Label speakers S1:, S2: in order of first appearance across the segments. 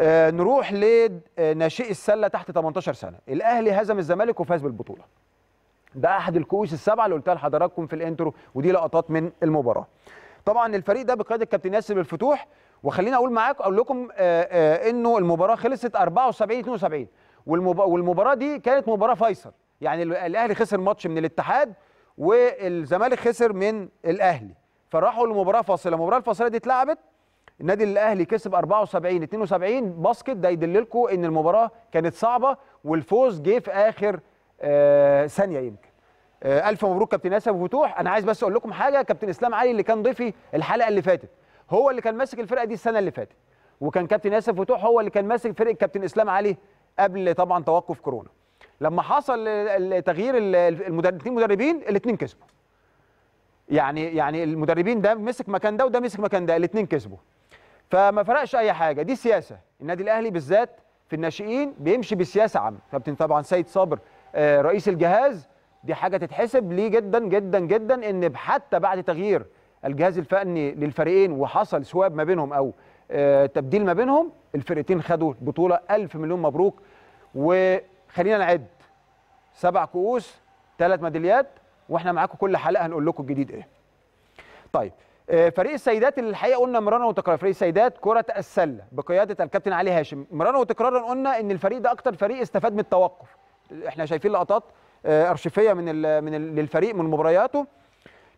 S1: آه، نروح لناشئ آه، السله تحت 18 سنه الاهلي هزم الزمالك وفاز بالبطوله ده احد الكؤوس السبعه اللي قلتها لحضراتكم في الانترو ودي لقطات من المباراه طبعا الفريق ده بقياده الكابتن ياسر الفتوح وخليني اقول معاك اقول لكم آه، انه المباراه خلصت 74 72 والمباراه دي كانت مباراه فيصل يعني الاهلي خسر ماتش من الاتحاد والزمالك خسر من الاهلي فراحوا لمباراه فاصله المباراه الفاصله دي اتلعبت النادي الاهلي كسب 74 72 باسكت ده يدل لكم ان المباراه كانت صعبه والفوز جه في اخر آه ثانيه يمكن آه الف مبروك كابتن ياسر وفتوح انا عايز بس اقول لكم حاجه كابتن اسلام علي اللي كان ضيفي الحلقه اللي فاتت هو اللي كان ماسك الفرقه دي السنه اللي فاتت وكان كابتن ياسر فتوح هو اللي كان ماسك فرقه كابتن اسلام علي قبل طبعا توقف كورونا لما حصل تغيير الاثنين مدربين الاثنين كسبوا يعني يعني المدربين ده مسك مكان ده وده مسك مكان ده الاثنين كسبوا فما فرقش اي حاجه دي سياسه النادي الاهلي بالذات في الناشئين بيمشي بسياسه عامه كابتن طبعا سيد صابر آه، رئيس الجهاز دي حاجه تتحسب ليه جدا جدا جدا ان حتى بعد تغيير الجهاز الفني للفريقين وحصل سواب ما بينهم او آه، تبديل ما بينهم الفرقتين خدوا البطوله ألف مليون مبروك وخلينا نعد سبع كؤوس ثلاث ميداليات واحنا معاكم كل حلقه هنقول لكم الجديد ايه طيب آه، فريق السيدات اللي الحقيقه قلنا مرارا وتكرارا فريق السيدات كره السله بقياده الكابتن علي هاشم مرارا وتكرارا قلنا ان الفريق ده اكتر فريق استفاد من التوقف احنا شايفين لقطات آه، ارشفيه من من للفريق من مبارياته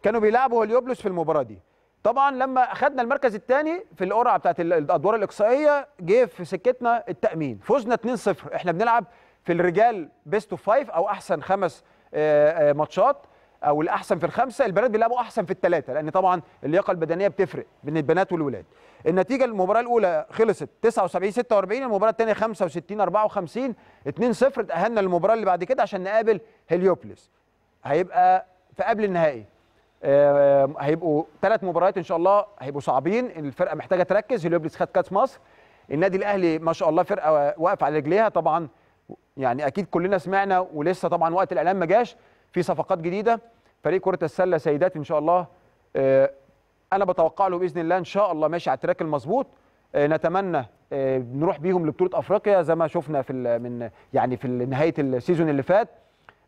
S1: كانوا بيلعبوا هليوبلس في المباراه دي طبعا لما اخذنا المركز الثاني في القرعه بتاعت الادوار الاقصائيه جه في سكتنا التامين فزنا 2-0 احنا بنلعب في الرجال بيست اوف 5 او احسن خمس آه، ماتشات او الاحسن في الخمسه البنات بيلعبوا احسن في الثلاثه لان طبعا اللياقه البدنيه بتفرق بين البنات والولاد النتيجه المباراه الاولى خلصت 79 46 المباراه الثانيه 65 54 2 0 تاهلنا للمباراه اللي بعد كده عشان نقابل هيليوبلس هيبقى في قبل النهائي هيبقوا ثلاث مباريات ان شاء الله هيبقوا صعبين الفرقه محتاجه تركز هيليوبلس خد كاس مصر النادي الاهلي ما شاء الله فرقه واقف على رجليها طبعا يعني اكيد كلنا سمعنا ولسه طبعا وقت الاعلان ما جاش في صفقات جديده فريق كره السله سيدات ان شاء الله آه، انا بتوقع له باذن الله ان شاء الله ماشي على التراك المظبوط آه، نتمنى آه، نروح بيهم لبطوله افريقيا زي ما شفنا في من يعني في نهايه السيزون اللي فات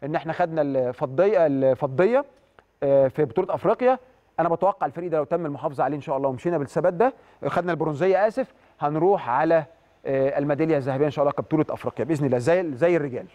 S1: ان احنا خدنا الفضيه الفضيه في بطوله افريقيا انا بتوقع الفريق ده لو تم المحافظه عليه ان شاء الله ومشينا بالثبات ده خدنا البرونزيه اسف هنروح على الميداليه الذهبيه ان شاء الله كبطوله افريقيا باذن الله زي زي الرجال